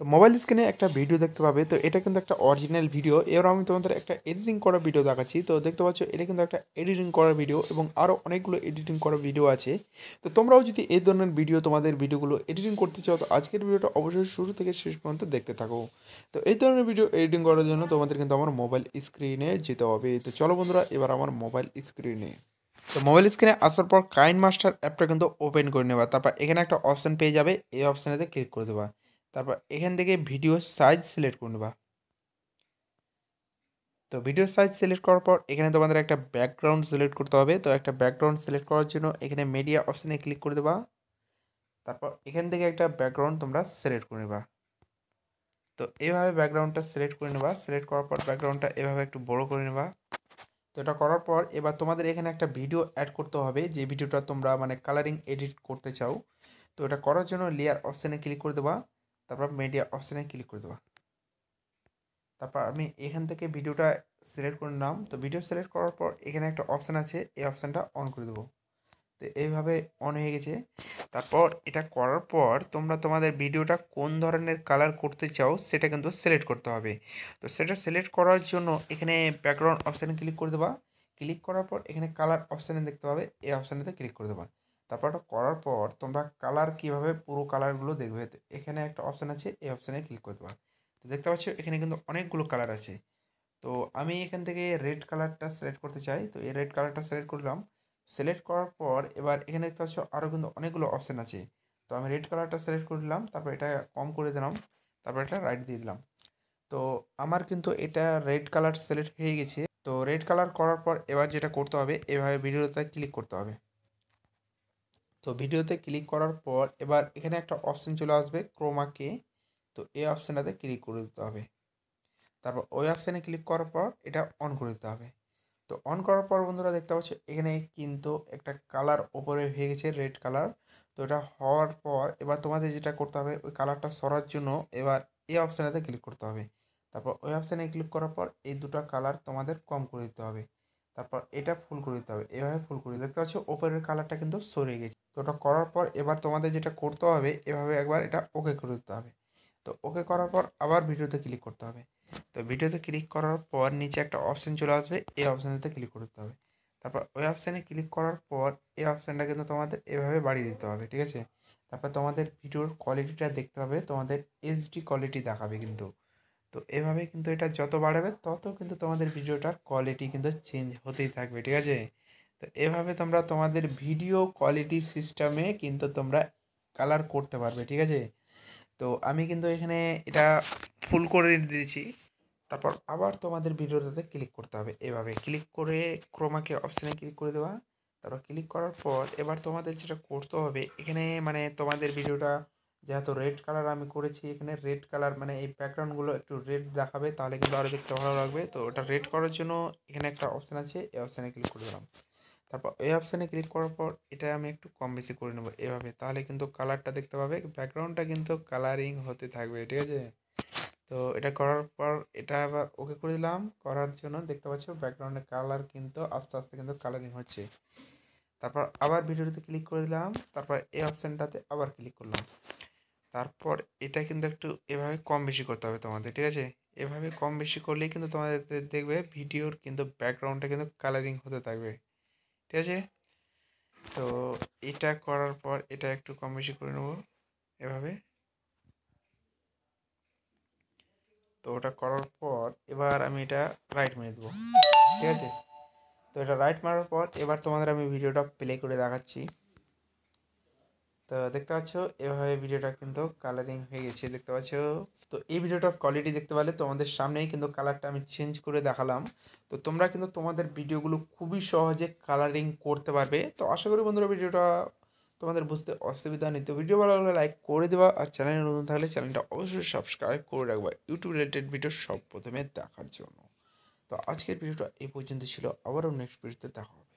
তো মোবাইল স্ক্রিনে একটা ভিডিও দেখতে পাবে তো এটা কিন্তু একটা অরিজিনাল ভিডিও এবার আমি তোমাদের একটা এডিটিং করা ভিডিও দেখাচ্ছি তো দেখতে পাচ্ছ এটা কিন্তু একটা এডিটিং করার ভিডিও এবং আরও অনেকগুলো এডিটিং করা ভিডিও আছে তো তোমরাও যদি এই ধরনের ভিডিও তোমাদের ভিডিওগুলো এডিটিং করতে চাও তো আজকের ভিডিওটা অবশ্যই শুরু থেকে শেষ পর্যন্ত দেখতে থাকো তো এই ধরনের ভিডিও এডিটিং করার জন্য তোমাদের কিন্তু আমার মোবাইল স্ক্রিনে যেতে হবে তো চলো বন্ধুরা এবার আমার মোবাইল স্ক্রিনে তো মোবাইল স্ক্রিনে আসার পর কাইন মাস্টার অ্যাপটা কিন্তু ওপেন করে নেবা তারপর এখানে একটা অপশান পেয়ে যাবে এই অপশানেতে ক্লিক করে দেবা তারপর এখান থেকে ভিডিও সাইজ সিলেক্ট করে নেবা তো ভিডিও সাইজ সিলেক্ট করার পর এখানে তোমাদের একটা ব্যাকগ্রাউন্ড সিলেক্ট করতে হবে তো একটা ব্যাকগ্রাউন্ড সিলেক্ট করার জন্য এখানে মিডিয়া অপশানে ক্লিক করে দেবা তারপর এখান থেকে একটা ব্যাকগ্রাউন্ড তোমরা সিলেক্ট করে নেবা তো এইভাবে ব্যাকগ্রাউন্ডটা সিলেক্ট করে নেবা সিলেক্ট করার পর ব্যাকগ্রাউন্ডটা এভাবে একটু বড় করে নেবা তো এটা করার পর এবার তোমাদের এখানে একটা ভিডিও অ্যাড করতে হবে যে ভিডিওটা তোমরা মানে কালারিং এডিট করতে চাও তো এটা করার জন্য লেয়ার অপশানে ক্লিক করে দেবা তারপর মিডিয়া অপশানে ক্লিক করে দেওয়া তারপর আমি এখান থেকে ভিডিওটা সিলেক্ট করে নিলাম তো ভিডিও সিলেক্ট করার পর এখানে একটা অপশান আছে এই অপশানটা অন করে দেবো তো এইভাবে অন হয়ে গেছে তারপর এটা করার পর তোমরা তোমাদের ভিডিওটা কোন ধরনের কালার করতে চাও সেটা কিন্তু সিলেক্ট করতে হবে তো সেটা সিলেক্ট করার জন্য এখানে ব্যাকগ্রাউন্ড অপশানে ক্লিক করে দেবা ক্লিক করার পর এখানে কালার অপশানে দেখতে পাবে এই অপশানেতে ক্লিক করে দেবা তারপর ওটা করার পর তোমরা কালার কিভাবে পুরো কালারগুলো দেখবে এখানে একটা অপশান আছে এই অপশানে ক্লিক করে দেবা তো দেখতে পাচ্ছ এখানে কিন্তু অনেকগুলো কালার আছে তো আমি এখান থেকে রেড কালারটা সিলেক্ট করতে চাই তো এই রেড কালারটা সিলেক্ট করলাম সিলেক্ট করার পর এবার এখানে দেখতে পাচ্ছ আরও কিন্তু অনেকগুলো অপশান আছে তো আমি রেড কালারটা সিলেক্ট করে দিলাম তারপর এটা কম করে দিলাম তারপর এটা রাইট দিয়ে দিলাম তো আমার কিন্তু এটা রেড কালার সিলেক্ট হয়ে গেছে তো রেড কালার করার পর এবার যেটা করতে হবে এভাবে ভিডিওতে ক্লিক করতে হবে তো ভিডিওতে ক্লিক করার পর এবার এখানে একটা অপশান চলে আসবে ক্রোমাকে তো এই অপশানটাতে ক্লিক করে দিতে হবে তারপর ওই অপশানে ক্লিক করার পর এটা অন করে দিতে হবে তো অন করার পর বন্ধুরা দেখতে পাচ্ছ এখানে কিন্তু একটা কালার ওপরে হয়ে গেছে রেড কালার তো এটা হওয়ার পর এবার তোমাদের যেটা করতে হবে ওই কালারটা সরার জন্য এবার এই অপশানেতে ক্লিক করতে হবে তারপর ওই অপশানে ক্লিক করার পর এই দুটো কালার তোমাদের কম করে দিতে হবে তারপর এটা ফুল করে দিতে হবে এভাবে ফুল করে দেখতে পাচ্ছি ওপরের কালারটা কিন্তু সরে গেছে তো ওটা করার পর এবার তোমাদের যেটা করতে হবে এভাবে একবার এটা ওকে করে দিতে হবে তো ওকে করার পর আবার ভিডিওতে ক্লিক করতে হবে তো ভিডিওতে ক্লিক করার পর নিচে একটা অপশান চলে আসবে এই অপশানটাতে ক্লিক করতে হবে তারপর ওই অপশানে ক্লিক করার পর এই অপশানটা কিন্তু তোমাদের এভাবে বাড়িয়ে দিতে হবে ঠিক আছে তারপর তোমাদের ভিডিওর কোয়ালিটিটা দেখতে হবে তোমাদের এইচডি কোয়ালিটি দেখাবে কিন্তু তো এভাবে কিন্তু এটা যত বাড়াবে তত কিন্তু তোমাদের ভিডিওটার কোয়ালিটি কিন্তু চেঞ্জ হতেই থাকবে ঠিক আছে তো এভাবে তোমরা তোমাদের ভিডিও কোয়ালিটি সিস্টেমে কিন্তু তোমরা কালার করতে পারবে ঠিক আছে তো আমি কিন্তু এখানে এটা ফুল করে দিয়েছি তারপর আবার তোমাদের ভিডিওটাতে ক্লিক করতে হবে এভাবে ক্লিক করে ক্রোমাকে অপশানে ক্লিক করে দেওয়া তারপর ক্লিক করার পর এবার তোমাদের যেটা করতে হবে এখানে মানে তোমাদের ভিডিওটা যেহেতু রেড কালার আমি করেছি এখানে রেড কালার মানে এই ব্যাকগ্রাউন্ডগুলো একটু রেড দেখাবে তাহলে কিন্তু আরও দেখতে ভালো লাগবে তো ওটা রেড করার জন্য এখানে একটা অপশান আছে এই অপশানে ক্লিক করে দিলাম তারপর এই অপশানে ক্লিক করার পর এটা আমি একটু কম বেশি করে নেবো এভাবে তাহলে কিন্তু কালারটা দেখতে পাবে ব্যাকগ্রাউন্ডটা কিন্তু কালারিং হতে থাকবে ঠিক আছে তো এটা করার পর এটা আবার ওকে করে দিলাম করার জন্য দেখতে পাচ্ছ ব্যাকগ্রাউন্ডের কালার কিন্তু আস্তে আস্তে কিন্তু কালারিং হচ্ছে তারপর আবার ভিডিওতে ক্লিক করে দিলাম তারপর এই অপশানটাতে আবার ক্লিক করলাম তারপর এটা কিন্তু একটু এভাবে কম বেশি করতে হবে তোমাদের ঠিক আছে এভাবে কম বেশি করলেই কিন্তু তোমাদের দেখবে ভিডিওর কিন্তু ব্যাকগ্রাউন্ডটা কিন্তু কালারিং হতে থাকবে ঠিক আছে তো এটা করার পর এটা একটু কম বেশি করে নেব এভাবে তো ওটা করার পর এবার আমি এটা রাইট মেরে দেবো ঠিক আছে তো এটা রাইট মারার পর এবার তোমাদের আমি ভিডিওটা প্লে করে দেখাচ্ছি তো দেখতে পাচ্ছ এভাবে ভিডিওটা কিন্তু কালারিং হয়ে গেছে দেখতে পাচ্ছ তো এই ভিডিওটার কোয়ালিটি দেখতে পেলে তোমাদের সামনেই কিন্তু কালারটা আমি চেঞ্জ করে দেখালাম তো তোমরা কিন্তু তোমাদের ভিডিওগুলো খুবই সহজে কালারিং করতে পারবে তো আশা করি বন্ধুরা ভিডিওটা তোমাদের বুঝতে অসুবিধা নেই তো ভিডিও ভালো লাগলে লাইক করে দেওয়া আর চ্যানেলে নতুন থাকলে চ্যানেলটা অবশ্যই সাবস্ক্রাইব করে রাখবা ইউটিউব রিলেটেড ভিডিও সব প্রথমে দেখার জন্য তো আজকের ভিডিওটা এই পর্যন্ত ছিল আবারও নেক্সট ভিডিওতে দেখা